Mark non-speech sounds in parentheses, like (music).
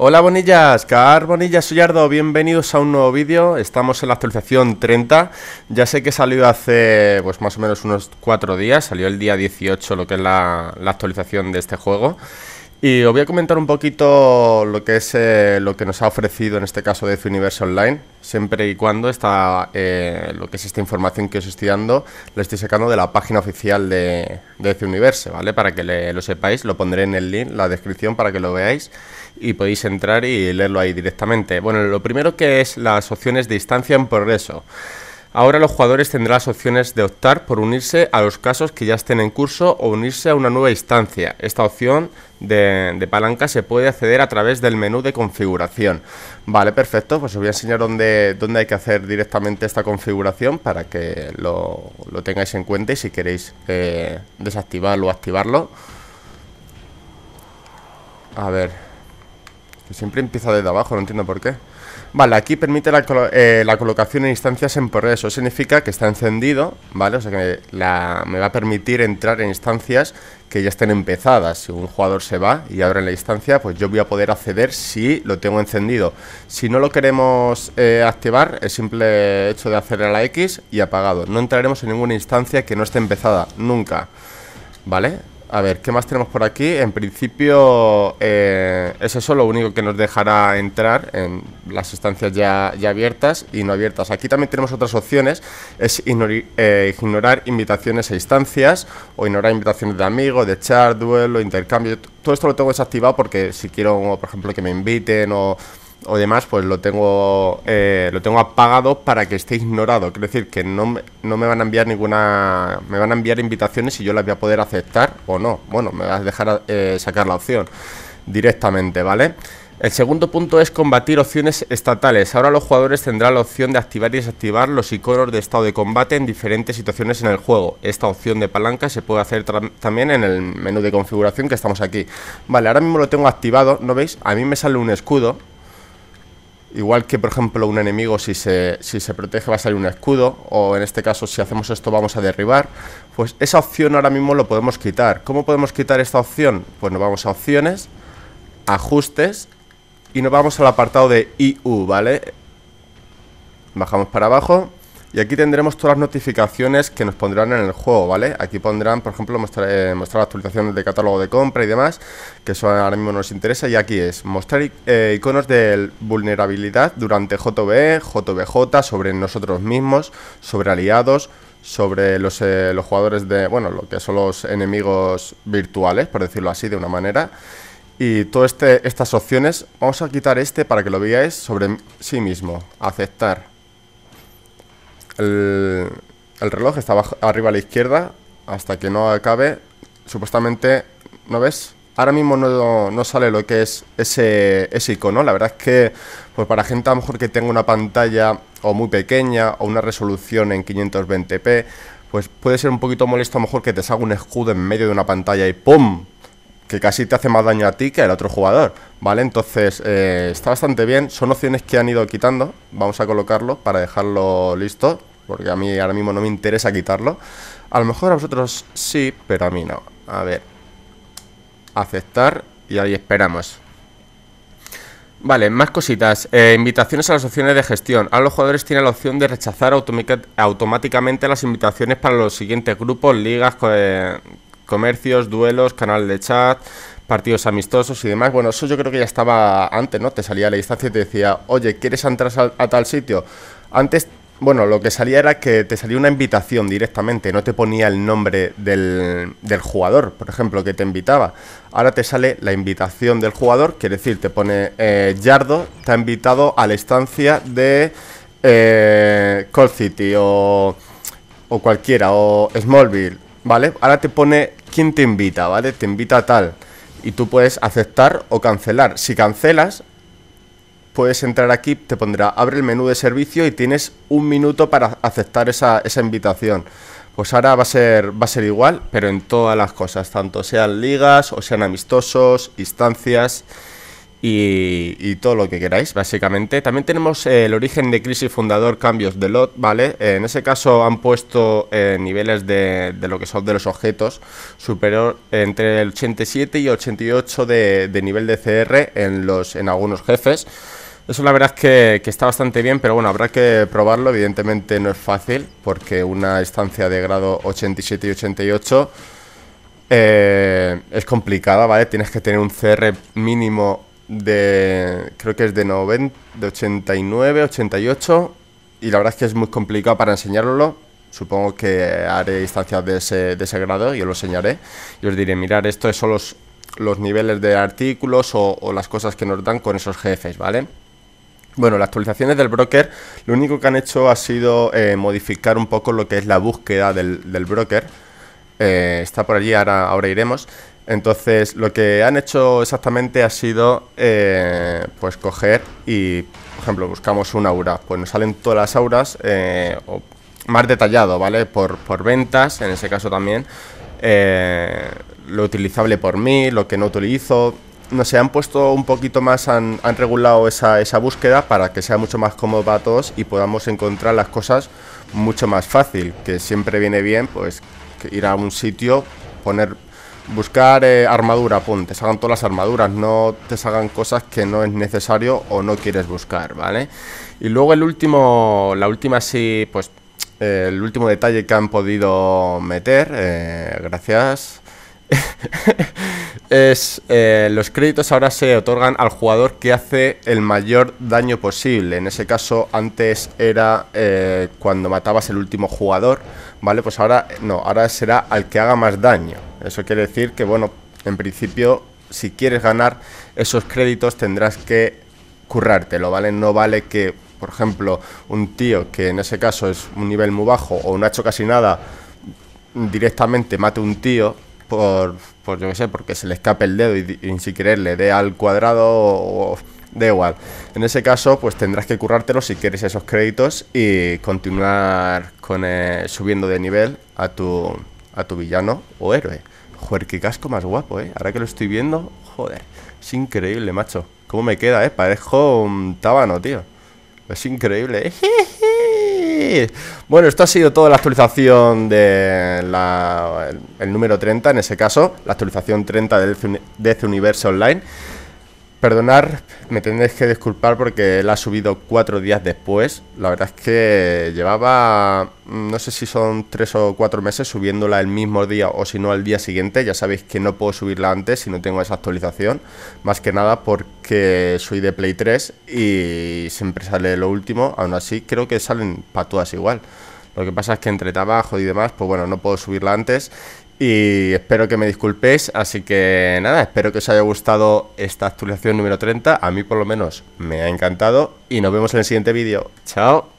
Hola Bonillas, Car Bonillas Sullardo, bienvenidos a un nuevo vídeo. Estamos en la actualización 30. Ya sé que salió hace pues más o menos unos 4 días, salió el día 18 lo que es la, la actualización de este juego. Y os voy a comentar un poquito lo que es eh, lo que nos ha ofrecido en este caso de Universe Online, siempre y cuando está eh, lo que es esta información que os estoy dando, la estoy sacando de la página oficial de, de Universe, ¿vale? Para que lo sepáis, lo pondré en el link, la descripción para que lo veáis y podéis entrar y leerlo ahí directamente. Bueno, lo primero que es las opciones de instancia en progreso. Ahora los jugadores tendrán las opciones de optar por unirse a los casos que ya estén en curso o unirse a una nueva instancia. Esta opción de, palanca se puede acceder a través del menú de configuración. Vale, perfecto, pues os voy a enseñar dónde, hay que hacer directamente esta configuración para que lo, tengáis en cuenta y si queréis eh, desactivarlo o activarlo. A ver, siempre empieza desde abajo, no entiendo por qué. Vale, aquí permite eh, la, colocación en instancias en progreso. Significa que está encendido, ¿vale? O sea que me va a permitir entrar en instancias que ya estén empezadas. Si un jugador se va y abre la instancia, pues yo voy a poder acceder si lo tengo encendido. Si no lo queremos eh, activar, el simple hecho de hacer a la X y apagado. No entraremos en ninguna instancia que no esté empezada, nunca. ¿Vale? A ver, ¿qué más tenemos por aquí? En principio, eh, es eso lo único que nos dejará entrar en las instancias ya, abiertas y no abiertas. Aquí también tenemos otras opciones, es eh, ignorar invitaciones a instancias o ignorar invitaciones de amigos, de chat, duelo, intercambio. Todo esto lo tengo desactivado porque si quiero, por ejemplo, que me inviten o o demás, pues lo tengo eh, lo tengo apagado para que esté ignorado. Quiere decir que no me, no me van a enviar ninguna. Me van a enviar invitaciones y yo las voy a poder aceptar o no. Bueno, me vas a dejar eh, sacar la opción directamente, ¿vale? El segundo punto es combatir opciones estatales. Ahora los jugadores tendrán la opción de activar y desactivar los iconos de estado de combate en diferentes situaciones en el juego. Esta opción de palanca se puede hacer también en el menú de configuración que estamos aquí. Vale, ahora mismo lo tengo activado, ¿no veis? A mí me sale un escudo Igual que, por ejemplo, un enemigo, si se, protege, va a salir un escudo, o en este caso, si hacemos esto, vamos a derribar. Pues esa opción ahora mismo lo podemos quitar. ¿Cómo podemos quitar esta opción? Pues nos vamos a opciones, ajustes, y nos vamos al apartado de IU, ¿vale? Bajamos para abajo, y aquí tendremos todas las notificaciones que nos pondrán en el juego, ¿vale? Aquí pondrán, por ejemplo, mostrar, eh, actualizaciones de catálogo de compra y demás, que eso ahora mismo nos interesa. Y aquí es mostrar eh, iconos de vulnerabilidad durante JBE, JBJ, sobre nosotros mismos, sobre aliados, sobre eh, los, jugadores de, bueno, lo que son los enemigos virtuales, por decirlo así, de una manera. Y todas este, estas opciones, vamos a quitar este para que lo veáis sobre sí mismo. Aceptar el, reloj está arriba a la izquierda hasta que no acabe. Supuestamente, ¿no ves? Ahora mismo no, sale lo que es ese, icono. La verdad es que, pues para gente a lo mejor que tenga una pantalla o muy pequeña o una resolución en 520p, pues puede ser un poquito molesto a lo mejor que te salga un escudo en medio de una pantalla y ¡pum! que casi te hace más daño a ti que al otro jugador, ¿vale? Entonces eh, está bastante bien, son opciones que han ido quitando, vamos a colocarlo para dejarlo listo porque a mí ahora mismo no me interesa quitarlo. A lo mejor a vosotros sí, pero a mí no. A ver. Aceptar y ahí esperamos. Vale, más cositas. Eh, invitaciones a las opciones de gestión. a los jugadores tienen la opción de rechazar automáticamente las invitaciones para los siguientes grupos, ligas, eh, comercios, duelos, canal de chat, partidos amistosos y demás. Bueno, eso yo creo que ya estaba antes, ¿no? Te salía a la distancia y te decía, oye, ¿quieres entrar a tal sitio? Antes bueno, lo que salía era que te salía una invitación directamente, no te ponía el nombre del, del, jugador, por ejemplo, que te invitaba. Ahora te sale la invitación del jugador, quiere decir, te pone eh, Yardo, te ha invitado a la estancia de eh, Call City o, o cualquiera, o Smallville, ¿vale? Ahora te pone quién te invita, ¿vale? Te invita a tal. Y tú puedes aceptar o cancelar. Si cancelas, puedes entrar aquí, te pondrá abre el menú de servicio y tienes un minuto para aceptar esa, esa invitación. Pues ahora va a, ser, va a ser igual, pero en todas las cosas, tanto sean ligas o sean amistosos, instancias y, todo lo que queráis, básicamente. También tenemos eh, el origen de crisis fundador, cambios de lot, ¿vale? Eh, en ese caso han puesto eh, niveles de, lo que son de los objetos superior entre el 87 y 88 de, nivel de CR en, los, en algunos jefes. Eso la verdad es que, está bastante bien, pero bueno, habrá que probarlo. Evidentemente no es fácil, porque una estancia de grado 87 y 88 es complicada, ¿vale? Tienes que tener un CR mínimo de creo que es de, 90, de 89, 88 y la verdad es que es muy complicado para enseñarlo. Supongo que haré instancias de ese, de ese grado y os lo enseñaré y os diré, mirar, estos son los, los niveles de artículos o, las cosas que nos dan con esos jefes, ¿vale? Bueno, las actualizaciones del broker, lo único que han hecho ha sido eh, modificar un poco lo que es la búsqueda del, broker. Eh, está por allí, ahora, ahora iremos. Entonces, lo que han hecho exactamente ha sido, eh, pues, coger y, por ejemplo, buscamos un aura. Pues nos salen todas las auras, eh, más detallado, ¿vale? Por, ventas, en ese caso también. Eh, lo utilizable por mí, lo que no utilizo, no sé, han puesto un poquito más, han, regulado esa, esa, búsqueda para que sea mucho más cómodo para todos y podamos encontrar las cosas mucho más fácil, que siempre viene bien, pues, ir a un sitio, poner Buscar eh, armadura, pum, te salgan todas las armaduras, no te salgan cosas que no es necesario o no quieres buscar, ¿vale? Y luego el último, la última sí, pues eh, el último detalle que han podido meter, eh, gracias, (laughs) es los créditos ahora se otorgan al jugador que hace el mayor daño posible. En ese caso, antes era cuando matabas el último jugador, ¿vale? Pues ahora no, ahora será al que haga más daño. Eso quiere decir que, bueno, en principio, si quieres ganar esos créditos tendrás que currártelo, ¿vale? No vale que, por ejemplo, un tío que en ese caso es un nivel muy bajo o no ha hecho casi nada, directamente mate un tío por, yo qué sé, porque se le escape el dedo y, si sin querer le dé al cuadrado o da igual. En ese caso, pues tendrás que currártelo si quieres esos créditos y continuar con eh, subiendo de nivel a tu a tu villano o héroe. Joder, qué casco más guapo, ¿eh? Ahora que lo estoy viendo, joder, es increíble, macho. ¿Cómo me queda, eh? Parezco un tábano, tío. Es increíble. Eh. (laughs) Bueno, esto ha sido toda la actualización de la, el, número 30, en ese caso, la actualización 30 de Death universo Online. Perdonar, me tendréis que disculpar porque la ha subido cuatro días después. La verdad es que llevaba, mm, no sé si son tres o cuatro meses subiéndola el mismo día o si no al día siguiente. Ya sabéis que no puedo subirla antes si no tengo esa actualización. Más que nada porque soy de Play 3 y siempre sale lo último. Aún así creo que salen todas igual. Lo que pasa es que entre trabajo y demás, pues bueno, no puedo subirla antes. Y espero que me disculpéis, así que nada, espero que os haya gustado esta actualización número 30. A mí por lo menos me ha encantado y nos vemos en el siguiente vídeo. Chao.